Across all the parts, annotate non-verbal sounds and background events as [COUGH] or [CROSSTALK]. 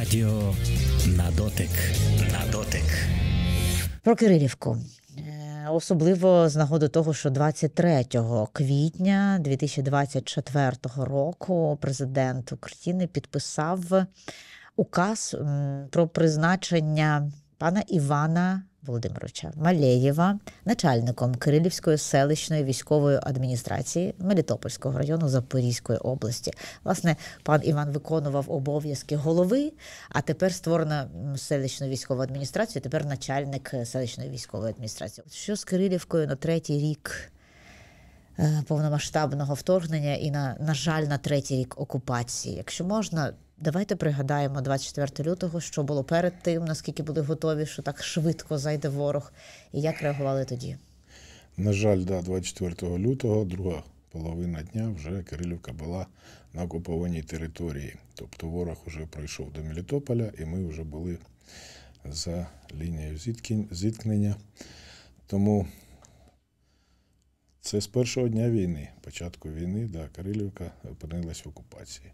Радіо на дотик. На дотик. Про Кирилівку. Е, особливо з нагоди того, що 23 квітня 2024 року президент України підписав указ про призначення пана Івана Володимировича Малеєва, начальником Кирилівської селищної військової адміністрації Мелітопольського району Запорізької області. Власне, пан Іван виконував обов'язки голови, а тепер створена селищна військова адміністрація. Тепер начальник селищної військової адміністрації. Що з Кирилівкою на третій рік? Е, повномасштабного вторгнення і на на жаль на третій рік окупації, якщо можна Давайте пригадаємо 24 лютого, що було перед тим, наскільки були готові, що так швидко зайде ворог, і як реагували тоді? На жаль, да, 24 лютого, друга половина дня, вже Кирилівка була на окупованій території. Тобто ворог вже пройшов до Мелітополя, і ми вже були за лінією зіткнення. Тому це з першого дня війни, початку війни, да, Кирилівка опинилась в окупації.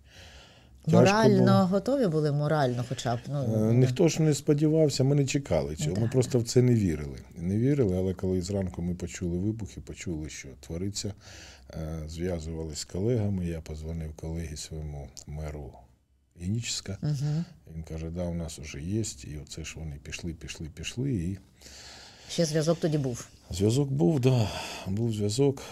Морально було. готові були морально, хоча б ну е, ніхто ж не сподівався. Ми не чекали цього. Да. Ми просто в це не вірили. Не вірили, але коли зранку ми почули вибухи, почули, що твориться, е, зв'язувалися з колегами. Я позвонив колегі своєму меру. Інічська. Угу. Він каже, да, у нас вже є, і оце ж вони пішли, пішли, пішли. І... Ще зв'язок тоді був. Зв'язок був, так. Да. Був зв'язок.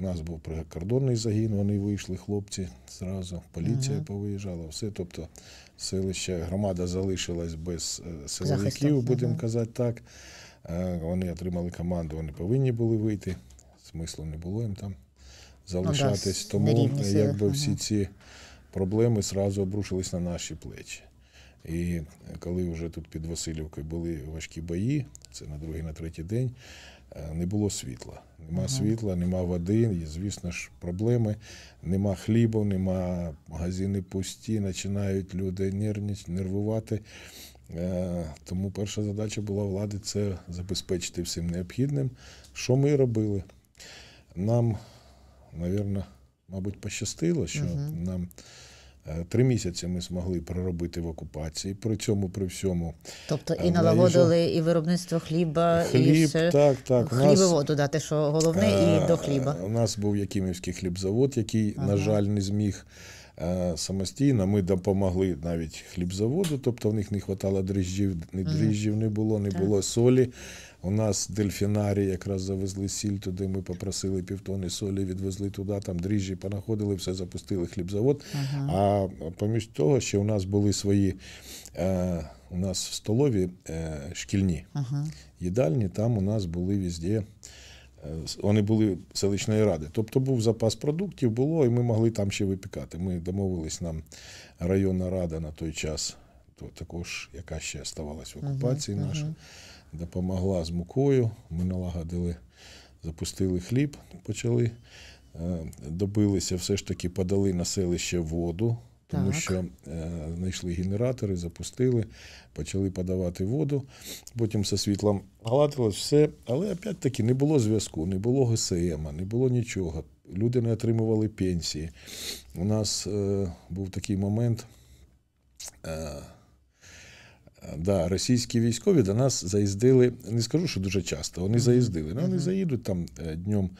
У нас був прикордонний загін, вони вийшли, хлопці зразу, поліція угу. повиїжджала, все. Тобто селище, громада залишилась без е, силовиків, будемо угу. казати так. Е, вони отримали команду, вони повинні були вийти. Смислу не було їм там залишатись. Ну Тому е, якби всі ці проблеми зразу обрушились на наші плечі. І коли вже тут під Васильівкою були важкі бої, це на другий, на третій день. Е, не було світла. Нема uh -huh. світла, нема води, і, звісно ж, проблеми, нема хлібу, нема магазини пусті, починають люди нервувати. Е, тому перша задача була влади це забезпечити всім необхідним. Що ми робили? Нам, мабуть, пощастило, що uh -huh. нам. Е, три місяці ми змогли проробити в окупації. При цьому, при всьому, тобто е, і налагодили і виробництво хліба, Хліб, і все. так, так. хлібоводу дати, що головне, і е, до хліба. У нас був Якимівський хлібзавод, який, ага. на жаль, не зміг. Самостійно ми допомогли навіть хлібзаводу, тобто в них не вистачало дріжджів, не дріжджів не було, не було солі. У нас дельфінарі якраз завезли сіль туди. Ми попросили півтони солі, відвезли туди, там дріжджі понаходили, все запустили хлібзавод. Ага. А поміж того, що у нас були свої е, у нас в столові е, шкільні ага. їдальні, там у нас були візде. Е, вони були селищної ради. Тобто був запас продуктів, було, і ми могли там ще випікати. Ми домовились нам районна рада на той час, то також, яка ще ставалась в окупації uh -huh, наша. Uh -huh допомогла з мукою. Ми налагодили, запустили хліб, почали, е, добилися, все ж таки подали на селище воду. Тому так. що е, знайшли генератори, запустили, почали подавати воду. Потім все світлом гладилось все. Але опять-таки не було зв'язку, не було ГСМ, не було нічого. Люди не отримували пенсії. У нас е, був такий момент. Е, да, російські військові до нас заїздили. Не скажу, що дуже часто. Вони заїздили. Ну, Вони заїдуть там е, днем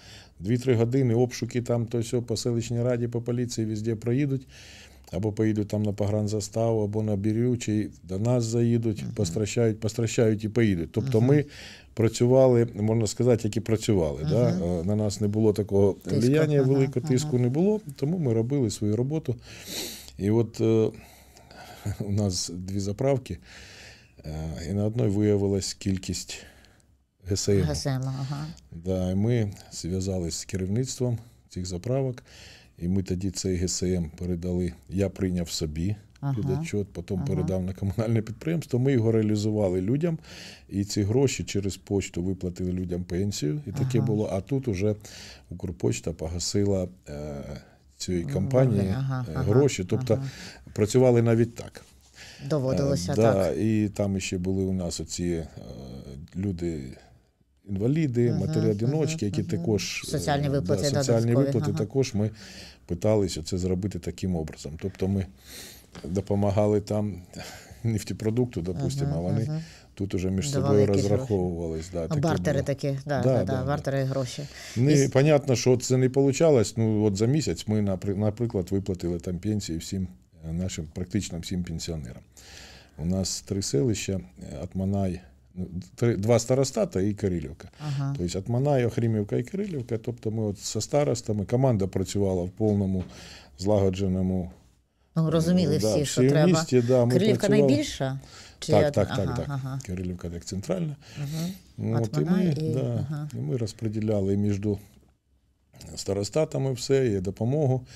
2-3 години, обшуки там то сьо по селищній раді, по поліції везде проїдуть. Або поїдуть там на погранзаставу, або на бірючий, до нас заїдуть, uh-huh. постращають, постращають і поїдуть. Тобто uh-huh. ми працювали, можна сказати, як і працювали. Uh-huh. Да? Е, на нас не було такого влияння, великого тиску не було, тому ми робили свою роботу. І от е, [LAUGHS] у нас дві заправки. Е, і на одній виявилась кількість ГСМ. ГСМ ага. да, і ми зв'язалися з керівництвом цих заправок, і ми тоді цей ГСМ передали. Я прийняв собі ага. підотчет, потім ага. передав на комунальне підприємство. Ми його реалізували людям, і ці гроші через почту виплатили людям пенсію. І таке ага. було. А тут уже Укрпочта погасила е, цієї компанії е, ага, гроші. Тобто працювали навіть так доводилося. Е, да, так. І там ще були у нас оці е, люди. Інваліди, uh -huh, матері-одиночки, uh -huh, які uh -huh. також е, соціальні виплати да, соціальні виплати ага. також ми питалися це зробити таким образом. Тобто ми допомагали там нефтепродукту, допустимо, а вони тут уже між Давали собою розраховувались. Да, такі бартери було. такі, да, да, да, бартери да. гроші. Не, ну, І... Понятно, що це не вийшло. Ну, от за місяць ми, наприклад, виплатили там пенсії всім. Е, нашим практично всім пенсіонерам. У нас три селища, е, Атманай, ну, три, два старостата і Кирилівка. Ага. Тобто Атманай, Охрімівка і Кирилівка. Тобто ми от со старостами, команда працювала в повному злагодженому. Ну, е, розуміли да, всі, що всі треба. да, ми Кирилівка працювали. найбільша? Чи так, так, ага, так, Ага. Кирилівка як центральна. Угу. От, і, ми, і... Да, ага. і ми розподіляли між старостатами все, і допомогу.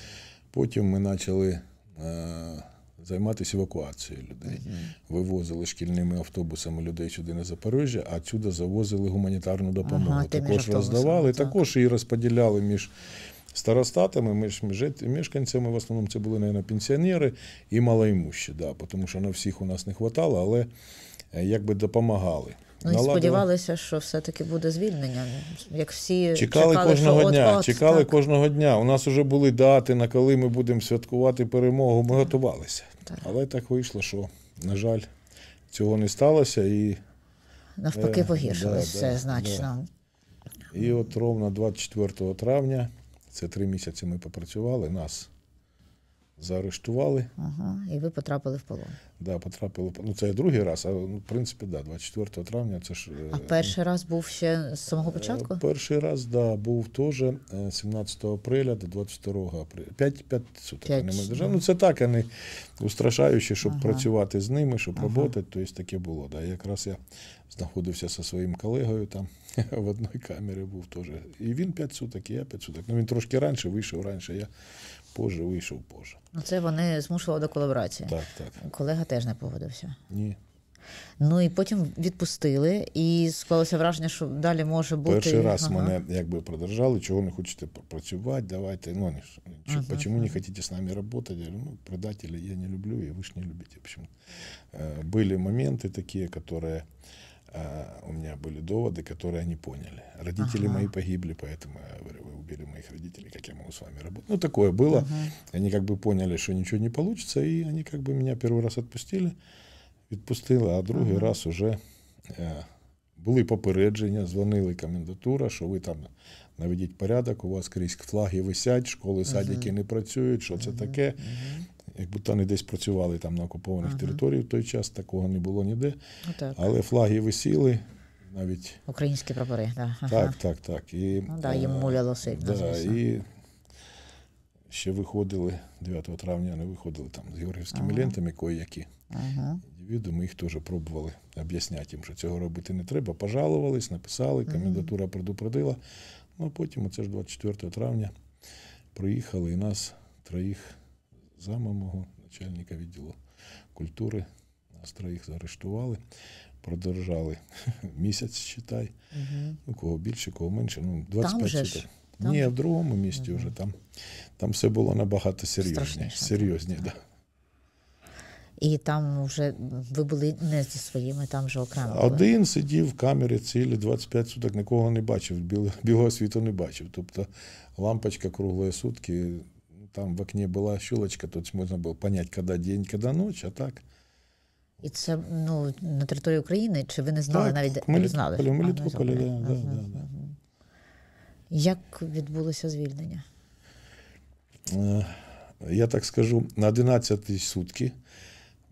Потім ми почали Е, займатися евакуацією людей. Uh -huh. Вивозили шкільними автобусами людей сюди на Запоріжжя, а сюди завозили гуманітарну допомогу. Ага, також роздавали, так. також її розподіляли між старостатами, між, між мешканцями. В основному це були, мабуть, пенсіонери і малоймущі, да, тому що на всіх у нас не вистачало, але е, якби допомагали. Ну і сподівалися, що все-таки буде звільнення. Як всі чекали, чекали кожного дня, от, от, чекали так. кожного дня. У нас вже були дати, на коли ми будемо святкувати перемогу. Ми так. готувалися. Так. Але так вийшло, що, на жаль, цього не сталося і навпаки, е, погіршилось все да, значно. Да. І от ровно 24 травня, це три місяці ми попрацювали, нас заарештували. Ага, і ви потрапили в полон. Да, потрапили. Ну це другий раз, а ну, в принципі, да, 24 травня. Це ж а е, перший раз був ще з самого початку? Е, перший раз, да, був теж 17 е, апреля до 22 апреля. 5, 5 суток 5, вони держали. Ну це так, а не устрашаючи, щоб ага. працювати з ними, щоб ага. роботи. Тобто таке було. Да. Якраз я знаходився зі своїм колегою там [LAUGHS] в одній камері був теж. І він 5 суток, і я 5 суток. Ну він трошки раніше вийшов раніше. Я позже вийшов позже. Ну це вони змушували до колаборації. Так, так. Колега теж не погодився. Ні. Ну і потім відпустили, і склалося враження, що далі може бути. Перший раз ага. мене якби продержали, чого не хочете працювати, давайте. Ну, вони ж, ага. почему не хочете з нами працювати? Я говорю, ну, предателей я не люблю, і ви ж не любите. В общем, э, Были моменты такие, которые у меня были доводы, которые они поняли. Родители ага. мои погибли, поэтому я говорю, вы убили моих родителей, как я могу с вами работать. Ну, такое было. Ага. Они как бы поняли, что ничего не получится, и они как бы меня первый раз отпустили, відпустили, а другий ага. раз уже е, э, були попередження, дзвонили комендатура, що ви там наведіть порядок, у вас крізь флаги висять, школи, садики не працюють, що це таке. Якби вони десь працювали там на окупованих ага. територіях в той час, такого не було ніде. Ну, так. Але флаги висіли навіть. Українські прапори, да. ага. так. Так, так, І, ну, да, їм е, муляло сильно. Да, і ще виходили 9 травня, вони виходили там з георгівськими ага. лентами кої-які. Ага. Відомо, їх теж пробували об'ясняти їм, що цього робити не треба. Пожалувались, написали, комендатура предупредила. Ну а потім, оце ж 24 травня, приїхали і нас троїх зама мого начальника відділу культури. Нас троїх заарештували, продержали [LAUGHS] місяць, читай. Угу. Ну, кого більше, кого менше. Ну, 25 Там же ж? Там? Ні, в другому місті угу. вже там там все було набагато серйозніше. Серйозні, так. Да. І там вже ви були не зі своїми, там вже окремо. Один сидів в камері цілі 25 суток, нікого не бачив, білого світу не бачив. Тобто лампочка круглої сутки там в окне була щелочка, тут можна було понять, когда день, когда ночь, а так. І це ну, на території України, чи ви не знали так, навіть ми не знали? Ми а, літку, коли, да, да, да. Як відбулося звільнення? Е, я так скажу, на 11 сутки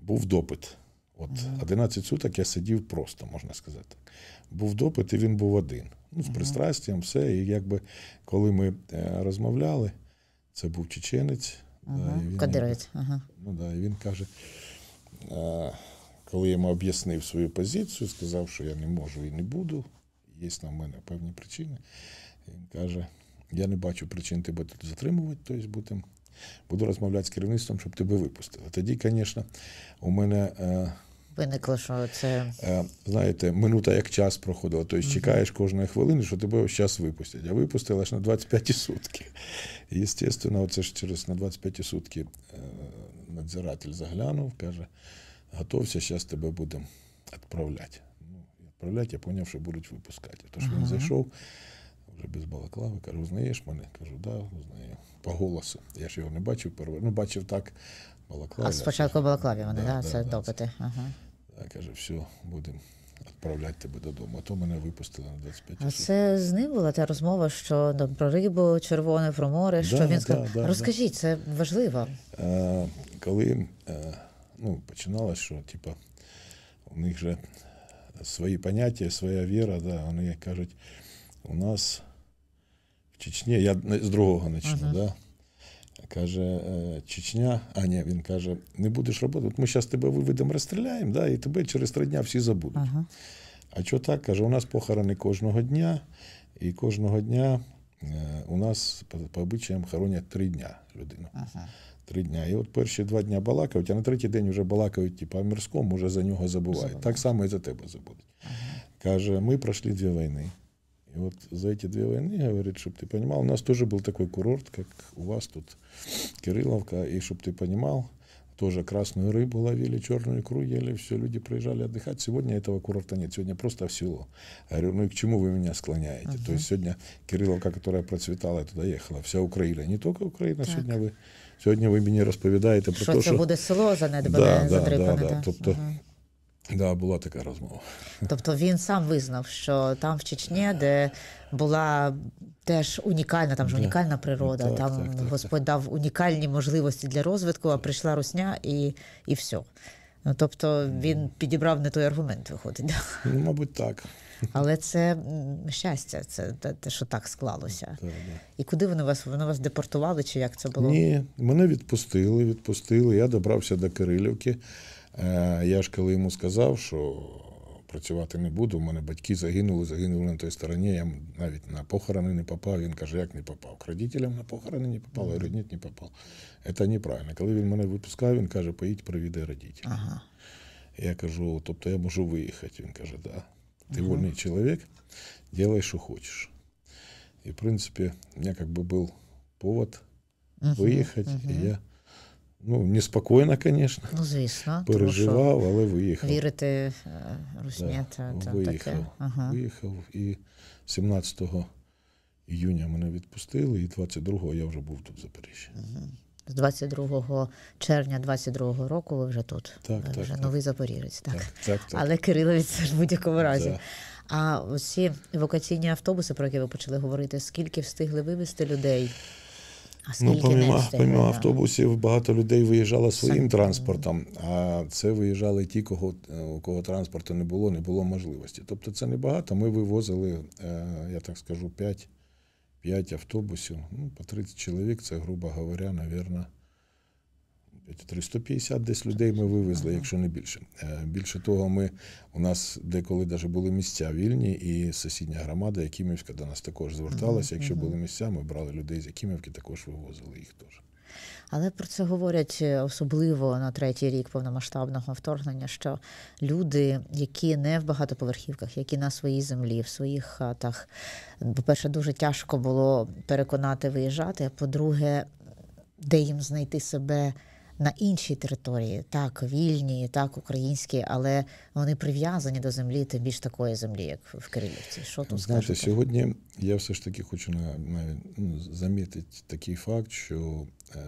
був допит. От 11 суток я сидів просто, можна сказати. Був допит, і він був один. Ну, з пристрастям, все. І якби коли ми е, розмовляли, це був чеченець. Ага. Да, Кадировець. Ага. Ну, да, і він каже, «Е, коли я йому об'яснив свою позицію, сказав, що я не можу і не буду, є на мене певні причини. він каже, я не бачу причин тебе тут затримувати, тобто будемо. Буду розмовляти з керівництвом, щоб тебе випустили. Тоді, звісно, у мене е, виникло, що це е, знаєте, минута як час проходила. Тобто mm чекаєш кожної хвилини, що тебе ось час випустять. А випустили аж на 25 сутки. І, звісно, це ж через на 25 сутки е, надзиратель заглянув, каже: готовся, зараз тебе будемо відправляти. Ну, відправляти, я зрозумів, що будуть випускати. Тож mm він зайшов. Вже без балаклави, кажу, знаєш мене? Кажу, да, знаю. По голосу. Я ж його не бачив перво. Ну, бачив так балаклаві. А спочатку балаклаві вони, да, да, це да, допити. Це. Ага. А каже, все, будемо відправляти тебе додому. А то мене випустили на 25 А це з ним була та розмова, що про рибу, червоне, про море. Що він да, сказав? да, да. Розкажіть, це важливо. Е, коли е, ну, починалось, що типа, у них же свої поняття, своя віра, да, вони кажуть, у нас в Чечні, я з другого почну, Ага. да, Каже, «Е, Чечня, а ні, він каже, не будеш роботи, от ми зараз тебе виведемо, розстріляємо, да, і тебе через три дні всі забудуть. Ага. А що так? Каже, у нас похорони кожного дня, і кожного дня е, у нас по обичаям хоронять три дня людину. Ага. Три дня. І от перші два дні балакають, а на третій день вже балакають, типу, а мирському вже за нього забувають. Забуває. Так само і за тебе забудуть. Ага. Каже, ми пройшли дві війни. И вот за эти две войны, говорит, чтобы ты понимал, у нас тоже был такой курорт, как у вас тут, Кирилловка, и чтобы ты понимал, тоже красную рыбу ловили, черную икру ели, все, люди приезжали отдыхать. Сегодня этого курорта нет, сегодня просто в село. Я говорю, ну и к чему вы меня склоняете? uh То есть сегодня Кирилловка, которая процветала, туда ехала, вся Украина, не только Украина, так. сегодня вы Сегодня вы мені розповідаєте про те, що... Що це буде село занедбане, да, да, задрипане. Да, да. Тобто, uh Так, да, була така розмова. Тобто він сам визнав, що там в Чечні, де була теж унікальна, там ж унікальна природа, так, там так, так, Господь дав унікальні можливості для розвитку, а прийшла русня і і все. Ну, Тобто він підібрав не той аргумент, виходить. Ну, мабуть, так. Але це щастя, це те, що так склалося. Так, да. І куди вони вас Вони вас депортували? Чи як це було? Ні, мене відпустили, відпустили. Я добрався до Кирилівки. Е, я ж коли йому сказав, що працювати не буду, у мене батьки загинули, загинули на той стороні. Я навіть на похорони не попав. Він каже, як не попав. К родителям на похорони не попав, я говорю, ні, не попав. Це неправильно. Коли він мене випускав, він каже, поїдь, провідай родителів. Ага. Я кажу, тобто я можу виїхати. Він каже, да. Ти ага. вольний чоловік, делай, що хочеш. І в принципі, у мене якби був повод. Угу, виїхати, угу. і я Ну, неспокійно, звісно. Ну, звісно. Переживав, але виїхав. Вірити Русня е, Да, виїхав. Таке. Ага. Виїхав. І 17 іюня мене відпустили, і 22-го я вже був тут в Запоріжжі. Ага. З 22 червня 22-го року ви вже тут. Так, ви так, вже так, новий запоріжець, так. так. Але Кириловець це ж в будь-якому разі. Да. А усі евакуаційні автобуси, про які ви почали говорити, скільки встигли вивезти людей? Ну, скільки ну, помімо, помімо автобусів багато людей виїжджало своїм Сам... транспортом, а це виїжджали ті, кого у кого транспорту не було, не було можливості. Тобто це небагато. Ми вивозили, е, я так скажу, 5, 5 автобусів. Ну, по 30 чоловік, це, грубо говоря, навірно, 350 десь людей ми вивезли, якщо не більше. Е, більше того, ми у нас деколи даже були місця вільні, і сусідня громада, Якимівська до нас також зверталася. Якщо були місця, ми брали людей з Якимівки, також вивозили їх теж. Але про це говорять е, особливо на третій рік повномасштабного вторгнення, що люди, які не в багатоповерхівках, які на своїй землі, в своїх хатах, по-перше, дуже тяжко було переконати виїжджати. а По-друге, де їм знайти себе на іншій території, так вільні, так українські, але вони прив'язані до землі, тим більш такої землі, як в Кирилівці. Що тут Знаєте, скажете? сьогодні? Я все ж таки хочу навіть ну, замітити такий факт, що е,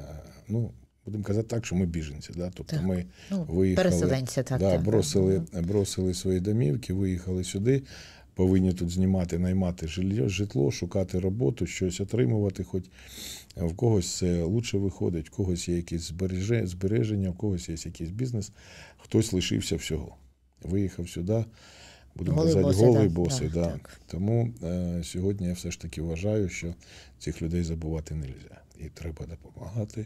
ну. Будемо казати так, що ми біженці. Да? Тобто так. ми ну, виїхали, так, да, так, бросили так. бросили свої домівки, виїхали сюди, повинні тут знімати, наймати житло, житло, шукати роботу, щось отримувати, хоч в когось це лучше виходить, в когось є якісь збереження, в когось є якийсь бізнес, хтось лишився всього. Виїхав сюди, будемо казати, боси, голий боси. Так, да. так. Тому е, сьогодні я все ж таки вважаю, що цих людей забувати не можна. І треба допомагати.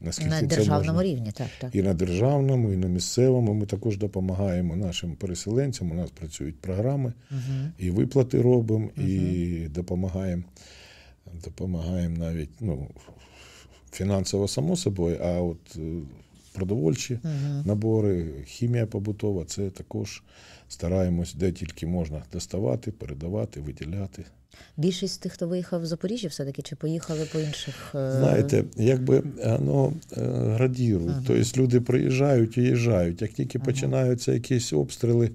Наскільки на державному можна. рівні, так, так. І на державному, і на місцевому. Ми також допомагаємо нашим переселенцям. У нас працюють програми, угу. і виплати робимо, угу. і допомагаємо допомагаємо навіть ну, фінансово само собою, а от е, продовольчі uh набори, хімія побутова це також стараємось де тільки можна доставати, передавати, виділяти. Більшість тих, хто виїхав в Запоріжжя, все-таки чи поїхали по інших. Е, Знаєте, якби воно градірує. Е, ага. Тобто люди приїжджають, уїжджають. Як тільки ага. починаються якісь обстріли,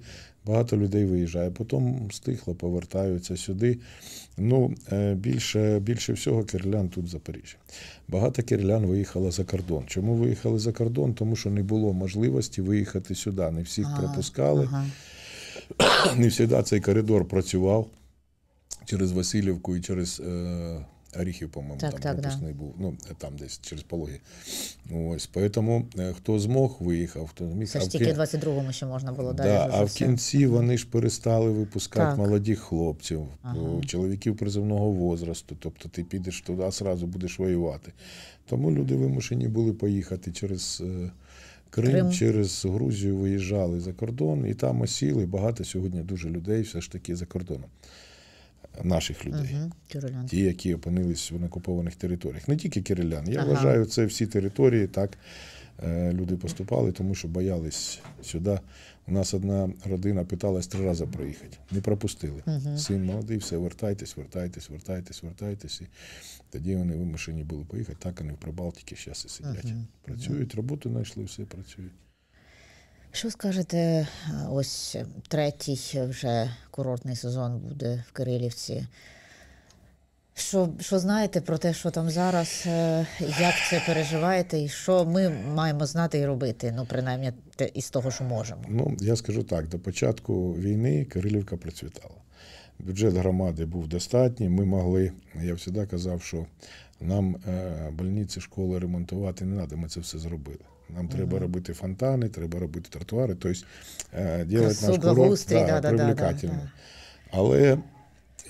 Багато людей виїжджає, потім стихло, повертаються сюди. Ну, е, Більше більше всього кирилян тут в Запоріжжі. Багато кирилян виїхало за кордон. Чому виїхали за кордон? Тому що не було можливості виїхати сюди. Не всіх ага, пропускали. Ага. Не завжди цей коридор працював через Васильівку і через. Е Оріхів, по-моєму, так, там так, пропускний да. був. Ну там десь через пологи. Ось поэтому е, хто змог, виїхав, хто не міг. Це ж тільки в 22-му ще можна було далі. Да, а в кінці вони ж перестали випускати так. молодих хлопців, е, ага. чоловіків призивного возрасту. Тобто ти підеш туди, одразу будеш воювати. Тому люди вимушені були поїхати через. Е, Крим, Крим через Грузію виїжджали за кордон, і там осіли багато сьогодні. Дуже людей все ж таки за кордоном наших людей, угу. ті, які опинились в окупованих територіях. Не тільки кирилян. Я ага. вважаю, це всі території так е, люди поступали, тому що боялись сюди. У нас одна родина питалась три рази проїхати. Не пропустили. Угу. Син молодий, все, вертайтесь, вертайтесь, вертайтесь, вертайтесь. І тоді вони вимушені були поїхати. Так вони в Прибалтіки зараз і сидять. Угу. Працюють, роботу знайшли, все працюють. Що скажете, е, ось е, третій вже курортний сезон буде в Кирилівці. Що що знаєте про те, що там зараз, е, як це переживаєте, і що ми маємо знати і робити? Ну, принаймні, із того, що можемо? Ну я скажу так: до початку війни Кирилівка процвітала. Бюджет громади був достатній. Ми могли, я завжди казав, що нам больниці, школи ремонтувати не треба. Ми це все зробили. Нам угу. треба робити фонтани, треба робити тротуари, тобто робити е, наш курорт да, да, да, привлекательним. Да, да. Але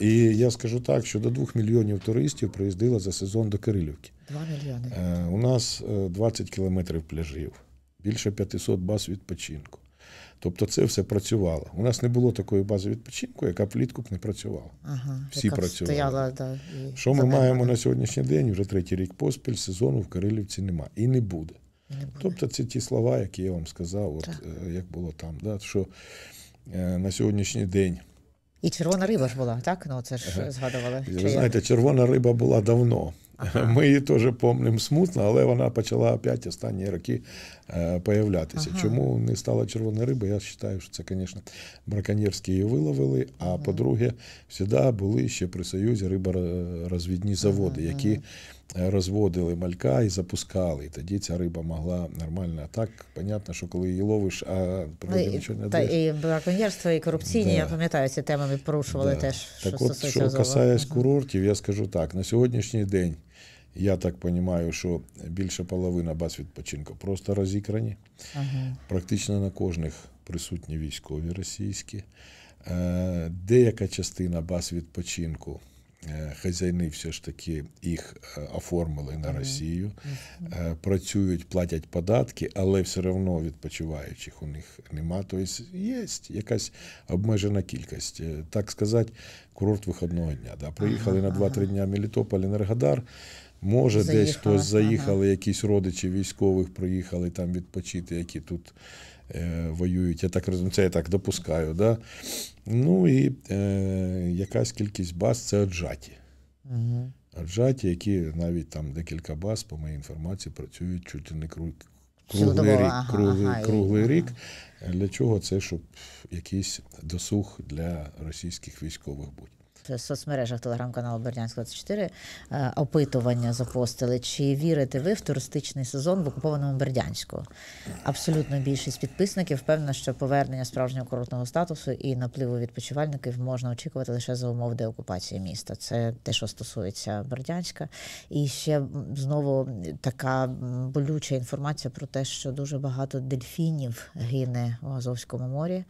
і я скажу так, що до 2 мільйонів туристів приїздило за сезон до Кирилівки. 2 мільйони. Е, у нас 20 е, кілометрів пляжів, більше 500 баз відпочинку. Тобто це все працювало. У нас не було такої бази відпочинку, яка влітку б не працювала. Ага, Всі яка працювали. Стояла, да, і Що ми маємо на сьогоднішній день? Вже третій рік поспіль сезону в Кирилівці нема і не буде. Тобто це ті слова, які я вам сказав, от е, як було там, да, що е, на сьогоднішній день. І червона риба ж була, так? Ну це ж згадували. Ви знаєте, червона риба була давно. Ага. [LAUGHS] Ми її теж помним смутно, але вона почала опять останні роки е, появлятися. Ага. Чому не стала червона риба? Я вважаю, що це, звісно, браконьєрські її виловили. А ага. по-друге, завжди були ще при Союзі риборозвідні заводи, які розводили малька і запускали. І тоді ця риба могла нормально. А так, понятно, що коли її ловиш, а про ну, нічого не Та і браконьєрство, і корупційні, да. я пам'ятаю, ці теми ми порушували да. теж. Так що от, що касається курортів, я скажу так: на сьогоднішній день я так розумію, що більша половина баз відпочинку просто розікрані. Ага. Практично на кожних присутні військові російські. Е, деяка частина баз відпочинку Е, хазяїни все ж таки їх е, оформили на Росію, е, працюють, платять податки, але все одно відпочиваючих у них нема. Тобто є якась обмежена кількість, так сказати, курорт виходного дня. Да. Приїхали на 2-3 дня Мелітополь, Енергодар. Може, заїхали. десь хтось заїхали, ага. якісь родичі військових приїхали там відпочити, які тут Е, воюють. Я так розумію, це я так допускаю. Да? Ну і е, якась кількість баз це аджаті. Угу. Аджаті, які навіть там декілька баз, по моїй інформації, працюють чуть не круг... круглий рік. круглий, ага, круглий ага. рік. Для чого це, щоб якийсь досуг для російських військових бути в соцмережах телеграм-каналу Бердянська 24 е, опитування запостили. Чи вірите ви в туристичний сезон в окупованому Бердянську? Абсолютно більшість підписників впевнена, що повернення справжнього курортного статусу і напливу відпочивальників можна очікувати лише за умов деокупації міста. Це те, що стосується Бердянська, і ще знову така болюча інформація про те, що дуже багато дельфінів гине в Азовському морі.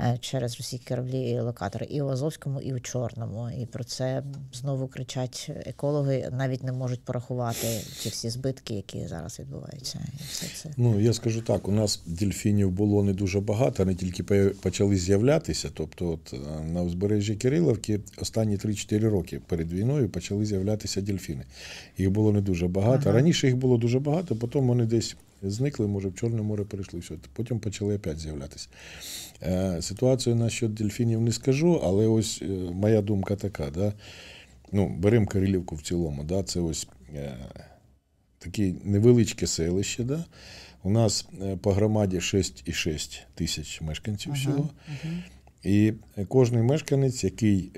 Е, через російські кораблі і локатори і в Азовському, і в Чорному. І про це знову кричать екологи, навіть не можуть порахувати ці всі збитки, які зараз відбуваються. І все це ну я скажу так: у нас дельфінів було не дуже багато, вони тільки почали з'являтися. Тобто, от е, на узбережжі Кириловки останні 3-4 роки перед війною почали з'являтися дельфіни. Їх було не дуже багато. Ага. Раніше їх було дуже багато, потім вони десь зникли, може, в Чорне море перейшли. Все. Потім почали опять з'являтися. Е, ситуацію насчет дельфінів не скажу, але ось е, моя думка така. Да? Ну, Беремо Кирилівку в цілому. Да? Це ось е, таке невеличке селище. Да? У нас по громаді 6,6 тисяч мешканців всього. Ага, ага. І кожний мешканець, який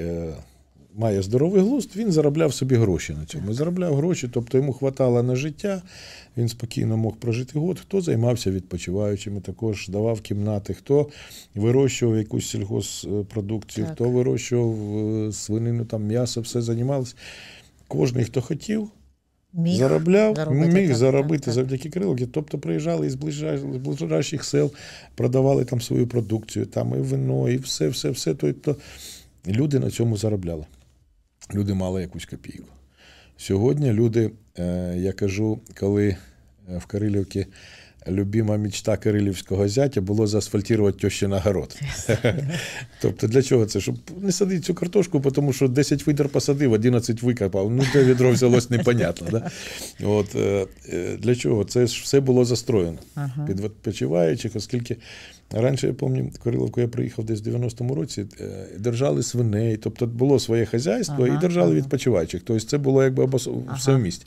має здоровий глузд, він заробляв собі гроші на цьому. Заробляв гроші, тобто йому хватало на життя, він спокійно мог прожити год. Хто займався відпочиваючими, також давав кімнати, хто вирощував якусь сільгоспродукцію, так. хто вирощував е, свинину, там м'ясо, все займалося. Кожний, хто хотів. Міг заробляв, заробити, міг так, заробити так, завдяки крилки. Тобто приїжджали із ближайших сел, продавали там свою продукцію, там і вино, і все, все, все. Тобто люди на цьому заробляли люди мали якусь копійку. Сьогодні люди, е, я кажу, коли е, в Карилівці любима мічта Кирилівського зятя було заасфальтувати на город. Тобто для чого це? Щоб не садити цю картошку, тому що 10 відер посадив, 11 викопав. Ну, де відро взялось непонятно. Да? От, е, е, Для чого? Це ж все було застроєно під відпочиваючих, оскільки. Раніше я пам'ятаю, Кориловку я приїхав десь в 90-му році, е, держали свиней, тобто було своє хазяйство ага, і держали ага. відпочиваючих. Тобто це було якби обос... ага. все в місті.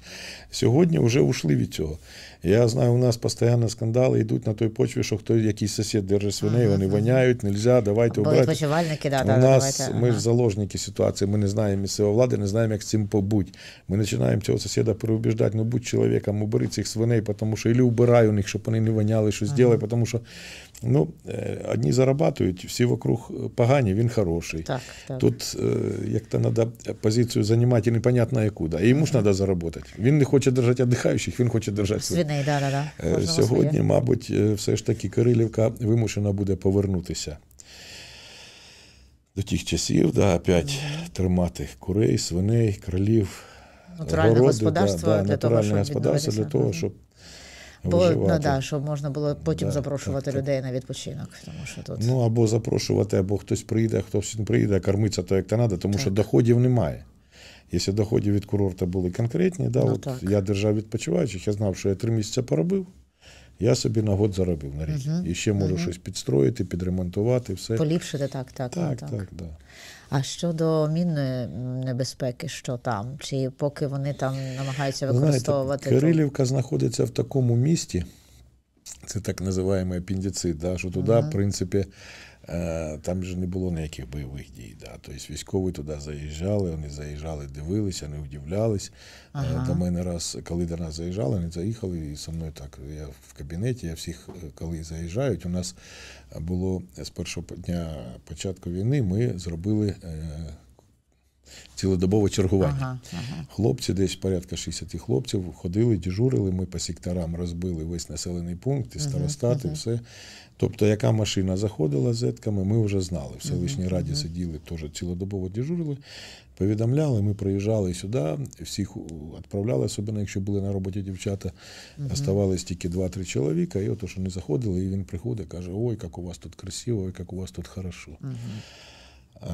Сьогодні вже ушли від цього. Я знаю, у нас постійно постійно скандали йдуть на той почві, що хтось якийсь сусід держить свиней, вони воняють, нельзя, давайте убрати. Да, да, У нас давайте, ми ага. заложники ситуації, ми не знаємо місцевої влади, не знаємо, як з цим побуть. Ми починаємо цього сусіда переубіждати, ну будь чоловіком, убери цих свиней, тому що, або убирай у них, щоб вони не воняли, щось ага. делай, тому що Ну, е, одні зарабатують, всі вокруг е, погані, він хороший. Так, так. Тут е, як-то треба позицію займати і непонятно яку. Да. йому ж треба заробити. Він не хоче держати віддихаючих, він хоче держати Свиней, да, да, да. Сьогодні, своє. мабуть, все ж таки Кирилівка вимушена буде повернутися до тих часів, да, опять mm-hmm. тримати курей, свиней, кролів, Натуральне городи, господарство да, для натуральне того, щоб господарство для того, щоб. Бо ну виживати. ну да, щоб можна було потім да, запрошувати так, людей так. на відпочинок. Тому що тут ну або запрошувати, або хтось прийде, хтось не прийде, кормиться то як то треба, тому так. що доходів немає. Якщо доходи від курорта були конкретні, да, ну, от так. я держав відпочиваючих, я знав, що я три місяці поробив, я собі на год заробив на рік. Угу. І ще можу угу. щось підстроїти, підремонтувати, все. Поліпшити, так, так. Так, так, так. Да. А щодо мінної небезпеки, що там? Чи поки вони там намагаються використовувати Знаєте, Кирилівка знаходиться в такому місті, це так називаємо апендицит, да, що туди, ага. в принципі. Е, там вже не було ніяких бойових дій. Да. Тобто військові туди заїжджали, вони заїжджали, дивилися, не удивлялись. Е, ага. До мене раз, коли до нас заїжджали, вони заїхали і со мною так. Я в кабінеті, я всіх, е, коли заїжджають, у нас було з першого дня початку війни ми зробили цілодобове чергування. Ага, ага. Хлопці, десь порядка 60 хлопців, ходили, дежурили. Ми по секторам розбили весь населений пункт, і старостати, ага, все. Тобто, яка машина заходила з зетками, ми вже знали. В селищній раді сиділи, теж цілодобово дежурили, повідомляли. Ми приїжджали сюди, всіх відправляли, особливо якщо були на роботі дівчата, оставались тільки два-три чоловіка, і от що не заходили, і він приходить, каже: Ой, як у вас тут красиво, ой, як у вас тут хорошо. Е,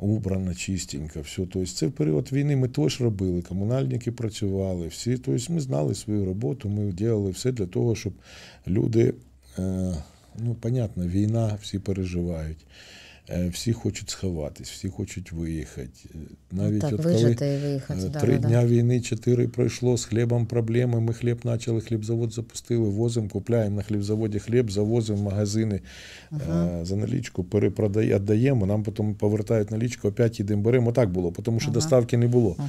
убрано чистенько, все. Тобто, це в період війни ми теж робили, комунальники працювали, всі. Тобто, ми знали свою роботу, ми робили все для того, щоб люди, е, ну, понятно, війна, всі переживають. Е, всі хочуть сховатись, всі хочуть виїхати. Е, навіть так, от коли виїхати, е, три да, дня да. війни, чотири пройшло з хлібом проблеми. Ми хліб почали, хлібзавод запустили, возимо, купляємо на хлібзаводі хліб, завозимо в магазини ага. за налічку, перепродаємо, віддаємо. Нам потім повертають налічку, опять їдемо, беремо. Так було, тому що ага. доставки не було. Ага.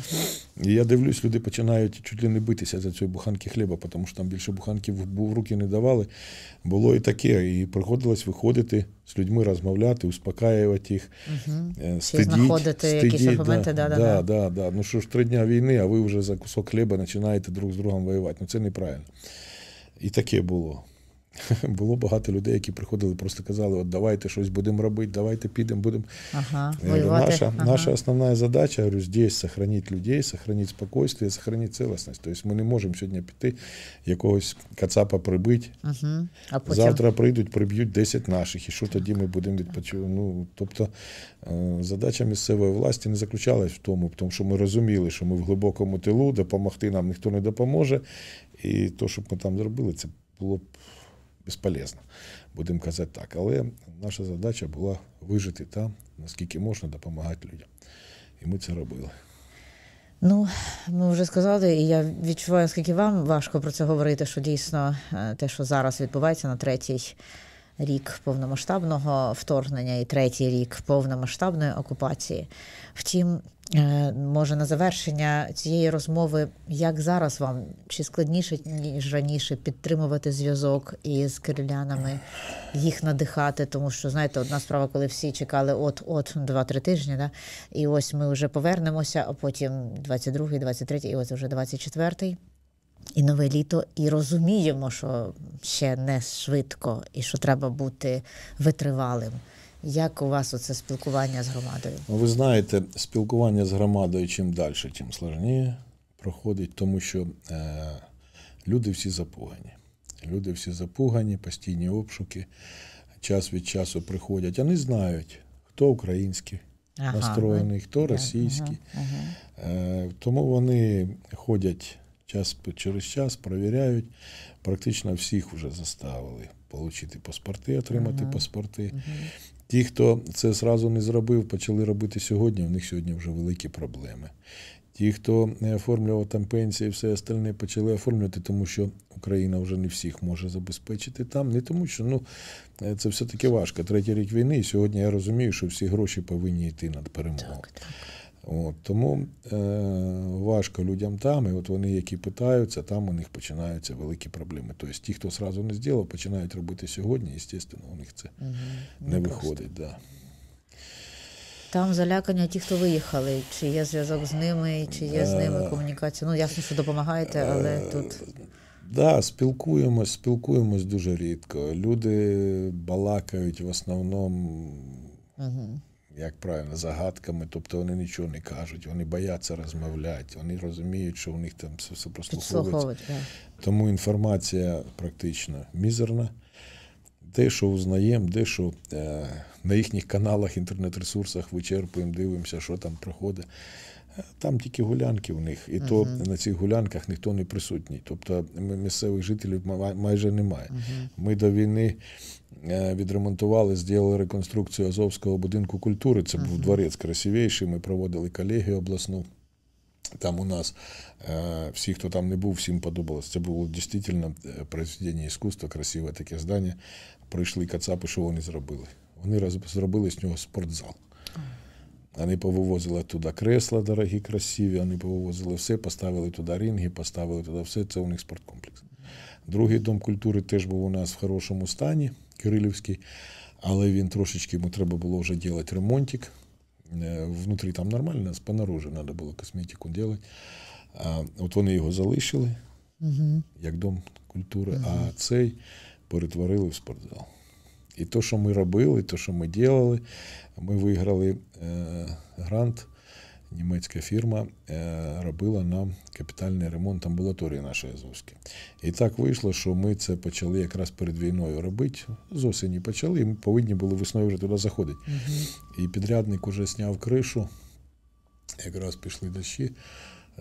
І я дивлюсь, люди починають чуть ли не битися за цієї буханки хліба, тому що там більше буханків в руки не давали. Було і таке, і приходилось виходити з людьми розмовляти, успокаювати їх, угу. стидіть, знаходити стидіть, якісь аргументи. Да, да, да, да, да. да. Ну що ж три дні війни, а ви вже за кусок хліба починаєте друг з другом воювати. Ну це неправильно. І таке було. [LAUGHS] Було багато людей, які приходили, просто казали, от давайте щось будемо робити, давайте підемо, будемо. Ага, наша ага. наша основна задача я говорю, здесь сохранить людей, сохранити спокойствие, сохранити цілісність. Тобто ми не можемо сьогодні піти, якогось кацапа прибити. Ага. А потім... Завтра прийдуть, приб'ють 10 наших, і що тоді ми будемо відпочивати. Ну, Тобто е, задача місцевої власті не заключалась в тому, тому що ми розуміли, що ми в глибокому тилу, допомогти нам ніхто не допоможе. І то, що ми там зробили, це було б безполезно, будемо казати так. Але наша задача була вижити там, наскільки можна, допомагати людям. І ми це робили. Ну, ми вже сказали, і я відчуваю, наскільки вам важко про це говорити, що дійсно е, те, що зараз відбувається на третій рік повномасштабного вторгнення і третій рік повномасштабної окупації. Втім, Е, може, на завершення цієї розмови, як зараз вам чи складніше ніж раніше підтримувати зв'язок із кирилянами, їх надихати? Тому що знаєте, одна справа, коли всі чекали, от от два-три тижні, да? і ось ми вже повернемося, а потім 22-й, 23-й, і ось вже 24-й. І нове літо, і розуміємо, що ще не швидко, і що треба бути витривалим. Як у вас оце спілкування з громадою? Ну, ви знаєте, спілкування з громадою чим далі, тим складніше проходить, тому що е, люди всі запугані. Люди всі запугані, постійні обшуки час від часу приходять. Вони знають, хто український ага, настроєний, ну, хто російський. Ага, ага. Е, тому вони ходять час через час, перевіряють. Практично всіх вже заставили отримати паспорти, отримати паспорти. Ті, хто це зразу не зробив, почали робити сьогодні, в них сьогодні вже великі проблеми. Ті, хто не оформлював там пенсії і все остальне, почали оформлювати, тому що Україна вже не всіх може забезпечити там. Не тому, що ну е, це все таки важко. Третій рік війни, і сьогодні я розумію, що всі гроші повинні йти над перемогу. Так, так. От, Тому е, важко людям там, і от вони, які питаються, там у них починаються великі проблеми. Тобто ті, хто одразу не зробив, починають робити сьогодні, і звісно, у них це угу. не, не виходить. Да. Там залякання ті, хто виїхали, чи є зв'язок з ними, чи є з ними е, комунікація. Ну, ясно, що допомагаєте, е, але тут. Так, да, спілкуємось, спілкуємось дуже рідко. Люди балакають в основному. Угу як правильно, загадками, тобто вони нічого не кажуть, вони бояться розмовляти, вони розуміють, що у них там все, все прослуховується. Тому інформація практично мізерна. Те, що узнаємо, де що е, на їхніх каналах, інтернет-ресурсах вичерпуємо, дивимося, що там проходить. Там тільки гулянки у них, і uh-huh. то на цих гулянках ніхто не присутній. Тобто місцевих жителів майже немає. Uh-huh. Ми до війни е, відремонтували, зробили реконструкцію Азовського будинку культури. Це uh-huh. був дворець красивіший. Ми проводили колегію обласну. Там у нас е, всі, хто там не був, всім подобалось. Це було дійсно е, произведення іскусства, красиве таке здання. Прийшли кацапи, що вони зробили? Вони зробили з нього спортзал. Вони повивозили туди кресла, дорогі, красиві, вони повивозили все, поставили туди ринги, поставили туди все. Це у них спорткомплекс. Другий дом культури теж був у нас в хорошому стані, Кирилівський, але він трошечки йому треба було вже робити ремонтик. Е, внутрі там нормально, з спонаружи треба було косметику робити. А От вони його залишили, угу. як дом культури, угу. а цей перетворили в спортзал. І то, що ми робили, і то, що ми ділили, ми виграли е, грант. Німецька фірма е, робила нам капітальний ремонт амбулаторії нашої Азовської. І так вийшло, що ми це почали якраз перед війною робити. З осені почали, і ми повинні були весною вже туди заходити. Угу. І підрядник уже зняв кришу, якраз пішли дощі.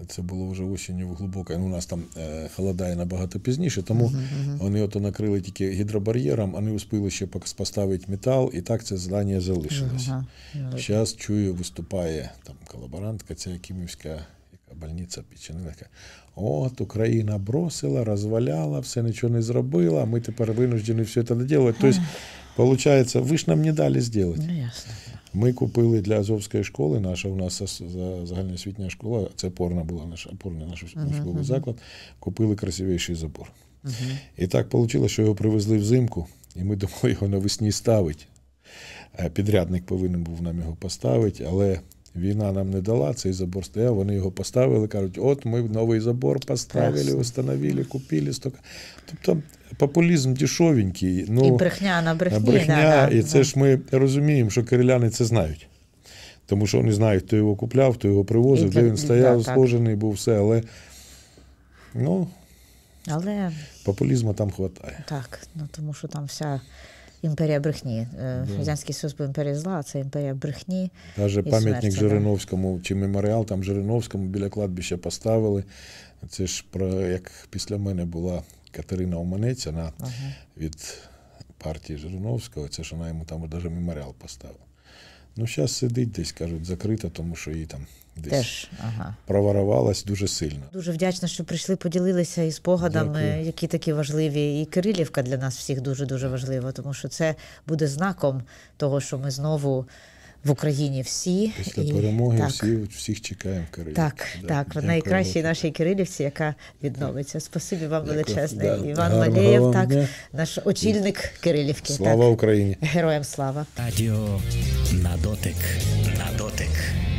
Це було вже осінню глибоко. Ну, у нас там е, холодає набагато пізніше, тому uh-huh. вони ото накрили тільки гідробар'єром, а не успіли ще поставити метал, і так це здання залишилось. Зараз uh-huh. uh-huh. чую, виступає там колаборантка, ця Кімівська яка больниця Піченилка. От Україна бросила, розваляла, все нічого не зробила. Ми тепер винуждені все це доділити. Тобто Получается, ви ж нам не дали сделать. Ну, ясно. Ми купили для Азовської школи, наша у нас загальноосвітня школа, це порна була наша порна наш школовий uh -huh. заклад, купили красивіший забор. Uh -huh. І так вийшло, що його привезли взимку, і ми думали його навесні ставити. Е, підрядник повинен був нам його поставити, але Війна нам не дала, цей забор стояв, вони його поставили, кажуть, от ми новий забор поставили, встановили, купили. стока. Тобто популізм дешовенький. Ну, І брехня на брехні. брехня, да, І це да. ж ми розуміємо, що кириляни це знають. Тому що вони знають, хто його купляв, хто його привозив, І, де він стояв, да, схожений був все. Але ну, але... популізму там хватає. Так, ну тому що там вся імперія брехні. Е, да. Радянський Союз був імперія зла, це імперія брехні. Навіть пам'ятник Жириновському чи меморіал там Жириновському біля кладбища поставили. Це ж про як після мене була Катерина Оманець, вона ага. від партії Жириновського. Це ж вона йому там навіть меморіал поставила. Ну, зараз сидить десь, кажуть, закрита, тому що її там десь Теж, ага. проворувалась дуже сильно. Дуже вдячна, що прийшли, поділилися і спогадами, Дякую. які такі важливі. І Кирилівка для нас всіх дуже дуже важлива, тому що це буде знаком того, що ми знову в Україні всі після і... перемоги. Так. Всі всіх чекаємо Кирилівки. Так, да. так. В найкращій нашій Кирилівці, яка відновиться. Спасибі вам величезне. Да. Іван Малеєв, так наш очільник Кирилівки. Слава так. Україні! Героям слава радіо на дотик, на дотик.